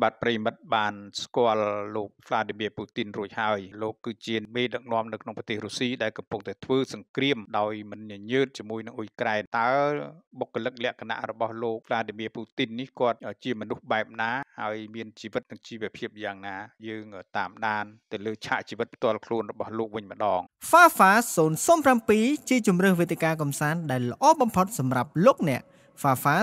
បាទប្រិមិត្តបានស្គាល់លោក Vladimir Putin រួចហើយលោកគឺជាមេដឹកនាំនៅក្នុងប្រទេសរុស្ស៊ីដែលកំពុងតែធ្វើសង្គ្រាមដោយមិនញញើតជាមួយនឹងអ៊ុយក្រែនតើបុគ្គលិកលក្ខណៈរបស់លោក Vladimir Putin នេះគាត់ជាមនុស្សបែបណាហើយមានជីវិតនិងជីវភាពយ៉ាងណាយើង តាមដានទៅលើឆាកជីវិតផ្ទាល់ខ្លួនរបស់លោកវិញម្ដង Fafa 007ជាជំរើសវេទិកាកំសាន្តដែលល្អបំផុតសម្រាប់លោកអ្នក Fafa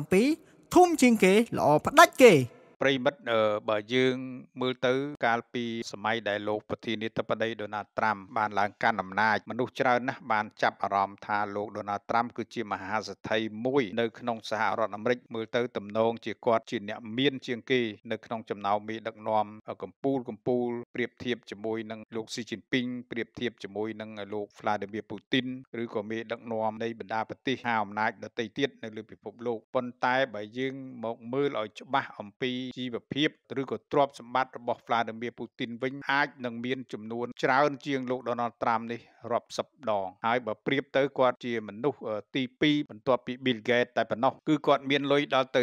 007ធំជាងគេល្អផ្ដាច់គេប្រិមិត្តបើយើងមើលទៅកាលពីសម័យដែលលោកប្រធានាធិបតីដូណាល់ត្រាំបានឡើងកាន់អំណាចមនុស្សច្រើនណាស់បានចាប់អារម្មណ៍ថាលោកដូណាល់ត្រាំគឺជាមហាសេដ្ឋីមួយនៅក្នុងសហរដ្ឋអាមេរិក មើលទៅទំនងជាគាត់ជាអ្នកមានជាងគេនៅក្នុងចំណោមមេដឹកនាំកម្ពុជាកម្ពុជាប្រៀបធៀបជាមួយនឹងលោកស៊ីជីនពីងប្រៀបធៀបជាមួយនឹងលោកវ្លាឌីមៀពូទីនឬក៏មេដឹកនាំនៃបណ្ដាប្រទេសហៅអំណាចដទៃទៀតនៅលើពិភពលោកប៉ុន្តែបើយើងមកមើលឲ្យច្បាស់អំពីជីវភាពឬក៏ទ្រព្យសម្បត្តិរបស់ Vladimir Putin វិញអាចនឹងមានចំនួនច្រើន ជាងលោក Donald Trump នេះរាប់សិបដងហើយបើប្រៀបទៅគាត់ជាមនុស្សទី2បន្ទាប់ពី Bill Gates តែប៉ុណ្ណោះគឺគាត់មានលុយដល់ទៅ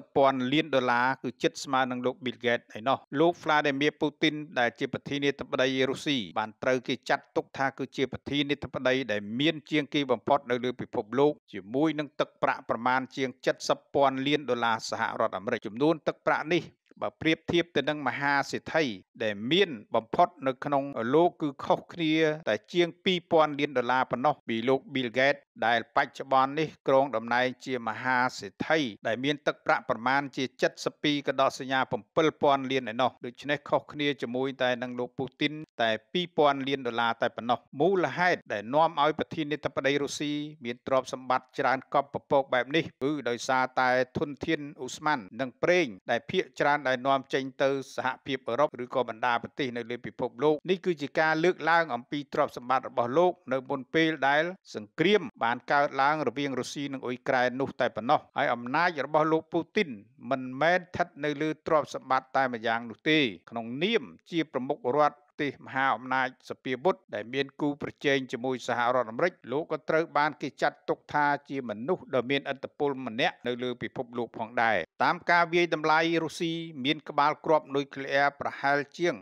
70,000លានដុល្លារគឺជិតស្មើនឹងលោក Bill Gates ឯណោះលោក Vladimir Putin ដែលជាប្រធានាធិបតីរុស្ស៊ីបានត្រូវគេចាត់ទុកថាគឺជាប្រធានាធិបតីដែលមានជាងគេបំផុតនៅលើពិភពលោក ជាមួយនឹងទឹកប្រាក់ប្រមាណជាង70,000លានដុល្លារសហរដ្ឋអាមេរិកចំនួនទឹកប្រាក់នេះបើប្រៀបធៀបទៅនឹងមហាសិទ្ធិដែល មាន បំផុតនៅក្នុងលោកគឺខុសគ្នាតែជាង2000លានដុល្លារប៉ុណ្ណោះពីលោក Bill Gates ដែលបច្ចុប្បន្ននេះគ្រងតំណែងជាមហាសេដ្ឋីដែលមានទឹកប្រាក់ប្រមាណជា72កដសញ្ញា7000លានឯណោះដូច្នេះខុសគ្នាជាមួយតែនឹងលោកពូទីនតែ2000លានដុល្លារតែប៉ុណ្ណោះមូលហេតុដែលនាំឲ្យប្រធានាធិបតីរុស្ស៊ីមានទ្រព្យសម្បត្តិច្រើនកប់ពពក បែបនេះគឺដោយសារតែធនធានអូស្មាន់និងប្រេងដែលភាគច្រើនដែលនាំចេញទៅសហភាពអឺរ៉ុបឬក៏បណ្ដាប្រទេសនៅលើពិភពលោកនេះគឺជាការលើកឡើងអំពីទ្រព្យសម្បត្តិរបស់លោក នៅមុនពេលដែលសង្គ្រាមបានកើតឡើងរវាងរុស្ស៊ីនិងអ៊ុយក្រែននោះ តែប៉ុណ្ណោះហើយអំណាចរបស់លោកពូទីន មិនមែនស្ថិតនៅលើទ្រព្យសម្បត្តិតែម្យ៉ាងនោះទេក្នុង នាមជាប្រមុខរដ្ឋទេសមហាអំណាចសពាវុធដែលមានគូប្រជែងជាមួយសហរដ្ឋអាមេរិកលោកក៏ត្រូវបានគេចាត់ទុកថាជាមនុស្សដ៏មានឥទ្ធិពលម្នាក់នៅលើពិភពលោកផងដែរតាមការវាយតម្លៃរុស្ស៊ីមានក្បាលគ្រាប់នុយក្លេអ៊ែរប្រហែលជាង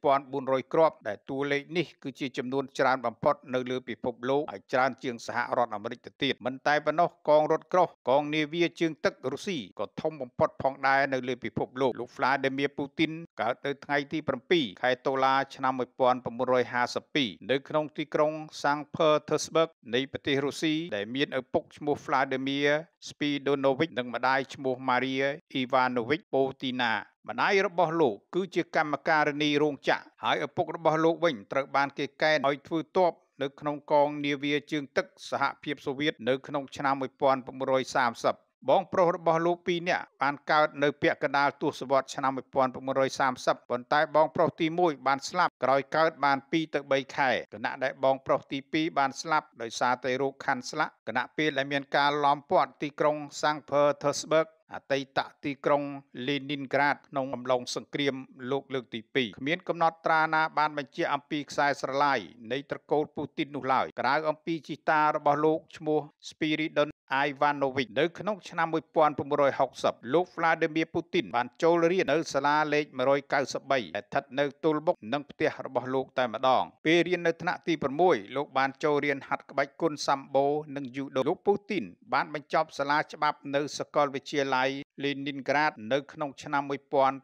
8400គ្រាប់ដែលតួលេខនេះគឺជាចំនួនច្រើនបំផុតនៅលើពិភពលោកហើយច្រើនជាងសហរដ្ឋអាមេរិកទៅទៀតមិនតែប៉ុណ្ណោះកងរថក្រោះកងនាវាជើងទឹករុស្ស៊ីក៏ធំបំផុតផងដែរនៅលើពិភពលោកលោក Vladimir Putin កើតនៅថ្ងៃទី7ខែតុលាឆ្នាំ1952នៅ ក្នុងទីក្រុងសាំងភើធឺស្បឺកនៃប្រទេសរុស្ស៊ីដែលមានឪពុកឈ្មោះ Vladimir Spidonovich និងម្ដាយឈ្មោះ Maria Ivanovich Potina ម្ដាយរបស់លោក គឺជាកម្មការិនីរោងចក្រហើយឪពុករបស់លោកវិញត្រូវបានគេកេណ្ឌឲ្យធ្វើទ័ពនៅក្នុងកងនាវាជើងទឹក សហភាពសូវៀតនៅក្នុងឆ្នាំ1930បងប្រុសរបស់លោក2នាក់បានកើតនៅពាក់កណ្ដាលទសវត្សរ៍ឆ្នាំ1930ប៉ុន្តែបងប្រុសទី1បានស្លាប់ក្រោយកើតបាន2ទៅ3ខែគណៈដែលបងប្រុសទី2បានស្លាប់ដោយសារតែរោគខាន់ស្លាក់គណៈពេលដែលមានការឡោមព័ទ្ធទីក្រុង Sankt Petersburg អតីតទីក្រុង Leningrad ក្នុងអំឡុងសង្គ្រាមលោកលើកទី2គ្មានកំណត់ត្រាណាបានបញ្ជាក់អំពីខ្សែស្រឡាយនៃត្រកូលពូទីននោះឡើយក្រៅអំពីជីតារបស់លោកឈ្មោះ Spiridon អាយវ៉ាណូវិចនៅក្នុងឆ្នាំ1960លោក Vladimir Putin បានចូលរៀននៅសាលាលេខ193ដែលស្ថិតនៅទូលបុកនិងផ្ទះរបស់លោកតែម្ដងពេលរៀននៅថ្នាក់ទី6លោកបានចូលរៀនហាត់ក្បាច់គុនសាំបូនិងយូដូលោក Putin បានបញ្ចប់សាលាច្បាប់នៅសាកលវិទ្យាល័យ Leningrad នៅក្នុងឆ្នាំ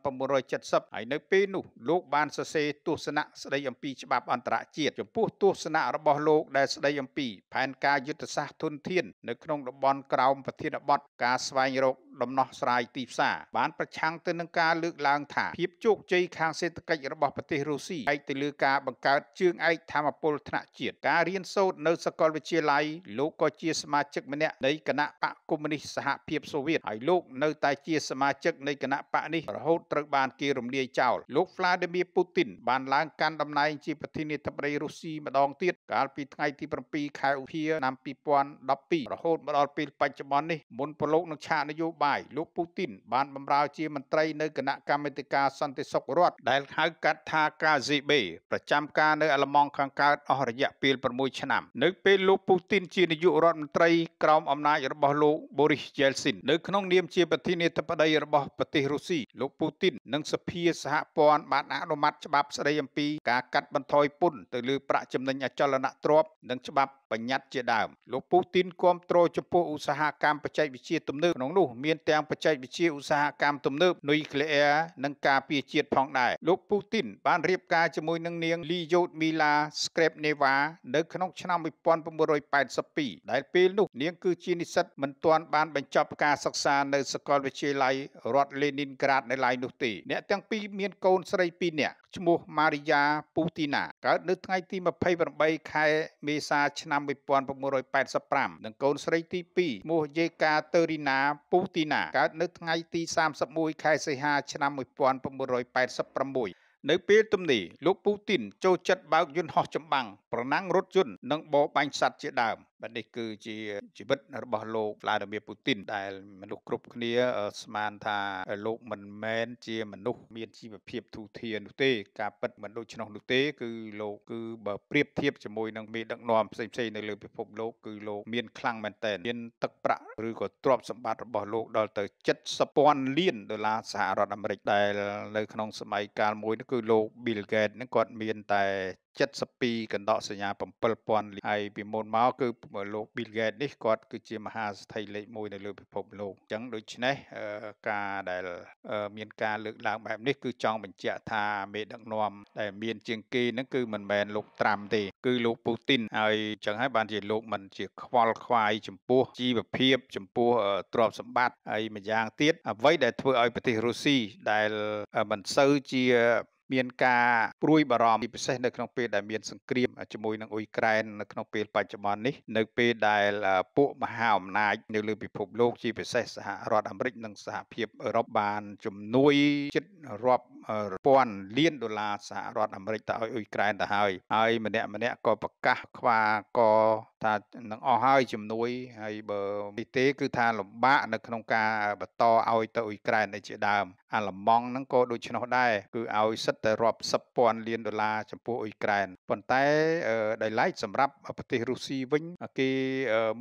1970ហើយនៅពេលនោះលោកបានសរសេរទស្សនៈស្ដីអំពីច្បាប់អន្តរជាតិចំពោះទស្សនៈរបស់លោកដែលស្ដីអំពីផែនការយុទ្ធសាស្ត្រធនធាននៅក្នុងតំបន់ក្រោមប្រធានបទការស្វែងរកដំណោះស្រាយទីផ្សារបានប្រឆាំងទៅនឹងការលើកឡើងថាភាពជោគជ័យខាងសេដ្ឋកិច្ចរបស់ប្រទេសរុស្ស៊ីឯកទៅលើការបង្កើតជើងឯកធម្មពលថ្នាក់ជាតិការរៀនសូត្រនៅសាកលវិទ្យាល័យលោកក៏ជាសមាជិកម្នាក់នៃគណៈបកកុម្មុយនីសសហភាពសូវៀតហើយលោកនៅតែជាសមាជិកនៃគណៈបកនេះរហូតត្រូវបានគេរំលាយចោលលោក Vladimir Putin បានឡើងកាន់តំណែងជាប្រធានាធិបតីរុស្ស៊ីម្ដងទៀតកាលពីថ្ងៃទី7ខែឧសភាឆ្នាំ2012រហូតមកដល់ពេលបច្ចុប្បន្ននេះមុនប្រឡូកនឹងឆាកនយោបាយលោកពូទីនបានបម្រើជាមន្ត្រីនៅគណៈកម្មាធិការសន្តិសុខរដ្ឋដែលហៅកាត់ថាកាស៊ីបេប្រចាំការនៅអាល្លឺម៉ង់ខាងកើតអស់រយៈពេល6ឆ្នាំ នៅពេលលោកពូទីនជានាយករដ្ឋមន្ត្រីក្រោមអំណាចរបស់លោកបូរីសជែលស៊ីននៅក្នុងនាមជាប្រធានាធិបតីរបស់ប្រទេសរុស្ស៊ីលោកពូទីន និងសភាសហព័ន្ធបានអនុម័តច្បាប់ស្តីអំពីការកាត់បន្ថយពន្ធទៅលើប្រាក់ចំណេញអចលនទ្រព្យនិងច្បាប់បញ្ញត្តិជាដើម លោកពូទីនគាំទ្រចំពោះឧស្សាហកម្មបច្ចេកវិទ្យាទំនើបក្នុងនោះមានមានទាំងបច្ចេកវិទ្យាឧស្សាហកម្មទំនើបនុយក្លេអ៊ែរនិងការពារជាតិផងដែរលោកពូទីនបានរៀបការជាមួយនឹងនាងលីយ៉ូតមីឡាស្ក្រេបនេវ៉ានៅក្នុងឆ្នាំ1982ដែលពេលនោះនាង គឺជានិស្សិតមិនទាន់បានបញ្ចប់ការសិក្សានៅសាកលវិទ្យាល័យរដ្ឋលេនីនក្រាតនៅឡើយនោះទេអ្នក ទាំងពីរមានកូនស្រី2នាក់ឈ្មោះម៉ារីយ៉ាពូទីណាកើតនៅថ្ងៃទី28ខែមេសាឆ្នាំ1985និងកូនស្រីទី2ឈ្មោះយេកាតេរីណាពូទីទីណាកើតនៅថ្ងៃទី31ខែសីហាឆ្នាំ1986នៅពេលទំនេរលោកពូទីនចូលចិត្តបើកយន្តហោះចម្បាំងប្រណាំងរថយន្តនិងបបាញ់សត្វជាដើមបាទនេះគឺជាជីវិត របស់លោក Vladimir Putin ដែលមនុស្សគ្រប់គ្នាស្មានថាលោកមិនមែនជាមនុស្សមានជីវភាពទូធាននោះទេការពិតមិនដូច្នោះនោះទេគឺលោកគឺបើប្រៀបធៀបជាមួយនឹងមេដឹកនាំផ្សេងផ្សេងនៅលើពិភពលោកគឺលោកមានខ្លាំងមែនទែនមានទឹកប្រាក់ឬក៏ទ្រព្យសម្បត្តិរបស់លោកដល់ទៅ70,000លានដុល្លារសហរដ្ឋអាមេរិកដែលនៅក្នុងសម័យកាលមួយនោះគឺលោក Bill Gates នឹងគាត់មានតែ72កណ្ដកសញ្ញា7000លីហើយពីមុនមកគឺលោក Bill Gates នេះគាត់គឺជាមហាសេដ្ឋីលេខ1នៅលើពិភពលោកអញ្ចឹងដូច្នេះការដែល មានការលើកឡើងបែបនេះគឺចង់បញ្ជាក់ថាមេដឹកនាំដែលមានជាងគេហ្នឹងគឺមិនមែនលោកត្រាំទេ គឺលោកពូទីនហើយអញ្ចឹងហើយបានជាលោក មិនជាខ្វល់ខ្វាយចំពោះជីវភាពចំពោះទ្រព្យសម្បត្តិហើយម្យ៉ាងទៀតអ្វីដែលធ្វើឲ្យប្រទេសរុស្ស៊ីដែលមិនសូវជាមានការព្រួយបារម្ភពិសេសនៅក្នុងពេលដែលមានសង្គ្រាមជាមួយនឹងអ៊ុយក្រែននៅក្នុងពេលបច្ចុប្បន្ននេះនៅពេលដែលពួកមហាអំណាចនៅលើពិភពលោកជាពិសេសសហរដ្ឋអាមេរិក និងសហភាពអឺរ៉ុបបានជំនួយចិត្តរាប់ពាន់លានដុល្លារសហរដ្ឋអាមេរិកទៅឲ្យអ៊ុយក្រែនទៅហើយហើយម្នាក់ម្នាក់ក៏ប្រកាសខ្វាកថានឹងអស់ហើយជំនួយហើយបើនេះទេគឺថាលំបាកនៅក្នុងការបន្តឲ្យទៅអ៊ុយក្រែនឯជាដើមអាឡម៉ង់ហ្នឹងក៏ដូច្នោះដែរគឺឲ្យសិតតែរាប់សិបពាន់លានដុល្លារចំពោះអ៊ុយក្រែនប៉ុន្តែដោយឡែកសម្រាប់ប្រទេសរុស្ស៊ីវិញគេ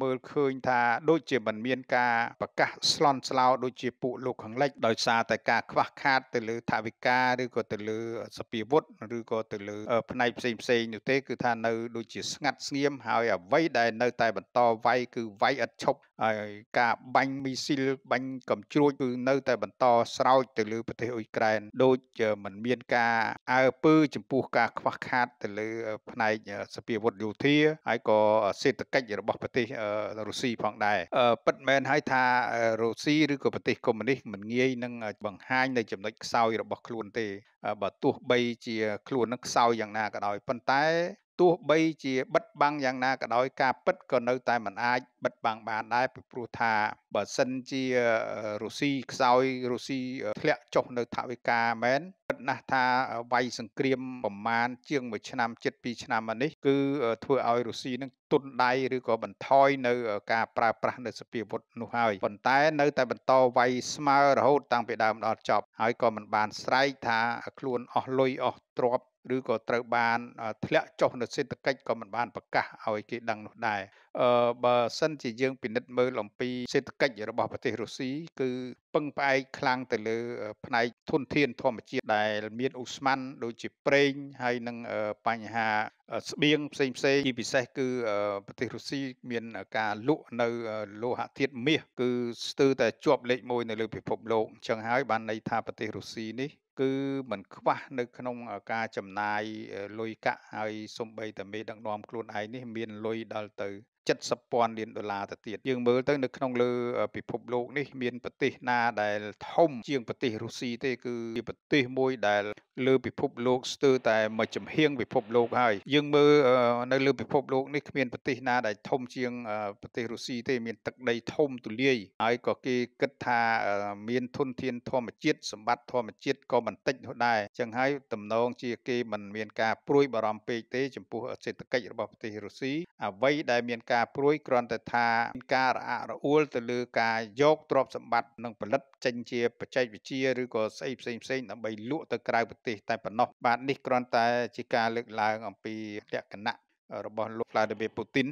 មើលឃើញថាដូចជាមិនមានការប្រកាសស្លន់ស្លោដូចជាពួកលោកខាងលិចដោយសារតែការខ្វះខាតទៅលើថវិកាការឬក៏ទៅលើសពាវុធឬក៏ទៅលើផ្នែកផ្សេងផ្សេងនោះទេគឺថានៅដូចជាស្ងាត់ស្ងៀមហើយអ្វីដែលនៅតែបន្តវាយគឺវាយឥតឈប់ហើយការបាញ់មីស៊ីលបាញ់កំជ្រួចគឺនៅតែបន្តស្រោចទៅលើប្រទេសអ៊ុយក្រែនដូចមិនមានការអើពើចំពោះការខ្វះខាតទៅលើផ្នែកសពាវុធយោធាហើយក៏សេដ្ឋកិច្ចរបស់ប្រទេសរុស្ស៊ីផងដែរពិតមែនហើយថារុស្ស៊ីឬក៏ប្រទេសកុម្មុយនីសមិនងាយនឹងបង្ហាញនៅចំណុចខ្សោយរបស់ខ្លួនទេបើទោះបី ជា ខ្លួននឹងខ្សោយយ៉ាងណាក៏ដោយប៉ុន្តែទោះបីជាបិទបាំងយ៉ាងណាក៏ដោយការពិតក៏នៅតែមិនអាចបិទបាំងបានដែរពីព្រោះថាបើសិនជារុស្ស៊ីខ្សោយរុស្ស៊ីធ្លាក់ចុះនៅថវិកាមែនពិតណាស់ថាវាយសង្គ្រាមប្រមាណជាង1ឆ្នាំជិត2ឆ្នាំមកនេះគឺធ្វើឲ្យរុស្ស៊ីនឹងទុនដៃឬក៏បន្ថយនៅការប្រើប្រាស់នៅសពាវុធនោះហើយប៉ុន្តែនៅតែបន្តវាយស្មើរហូតតាំងពីដើមដល់ចប់ហើយក៏មិនបានស្រែកថាខ្លួនអស់លុយអស់ទ្រព្យឬក៏ត្រូវបានធ្លាក់ចុះ នៅសេដ្ឋកិច្ចក៏មិនបានប្រកាសឲ្យគេដឹងនោះដែរអឺបើសិនជាយើងពិនិត្យមើលអំពីសេដ្ឋកិច្ចរបស់ប្រទេសរុស្ស៊ីគឺ ពឹងផ្អែកខ្លាំងទៅលើ ផ្នែកធនធានធម្មជាតិដែល មានឧស្ម័នដូចជាប្រេងហើយនឹងបញ្ហាស្បៀងផ្សេងផ្សេងជាពិសេសគឺប្រទេសរុស្ស៊ីមានការលក់នៅលោហៈធាតុមាសគឺស្ទើរតែជាប់លេខ1នៅលើពិភពលោកអញ្ចឹងហើយបានន័យថាប្រទេសរុស្ស៊ីនេះគឺមិនខ្វះនៅក្នុង ការចំណាយលុយកាក់ហើយសំបីតែមេដឹកនាំខ្លួនឯងនេះមានលុយដល់ទៅ70,000លានដុល្លារទៅទៀតយើងមើលទៅនៅក្នុងលើពិភពលោកនេះមានប្រទេសណាដែល ធំ ជាងប្រទេសរុស្ស៊ីទេ គឺជាប្រទេសមួយដែលលើពិភពលោកស្ទើរតែមួយចំហៀងពិភពលោកហើយយើងមើលនៅលើពិភពលោកនេះគ្មានប្រទេសណាដែលធំជាងប្រទេសរុស្ស៊ីទេមានទឹកដីធំទូលាយហើយក៏គេគិតថាមានធនធានធម្មជាតិសម្បត្តិធម្មជាតិក៏មិនតិចនោះដែរចឹងហើយតំណងជាគេមិនមានការព្រួយបារម្ភពេកទេចំពោះសេដ្ឋកិច្ចរបស់ប្រទេសរុស្ស៊ីអ្វីដែលមានការព្រួយគ្រាន់តែថាមានការរអាក់រអួលទៅលើការយកទ្រព្យសម្បត្តិនិងផលិតចេញជាបច្ចេកវិទ្យាឬក៏ស្អីផ្សេងៗដើម្បីលក់ទៅក្រៅប្រទេសទេសតែប៉ុណ្ណោះបាទនេះគ្រាន់តែជាការលើកឡើងអំពីលក្ខណៈរបស់លោក Vladimir Putin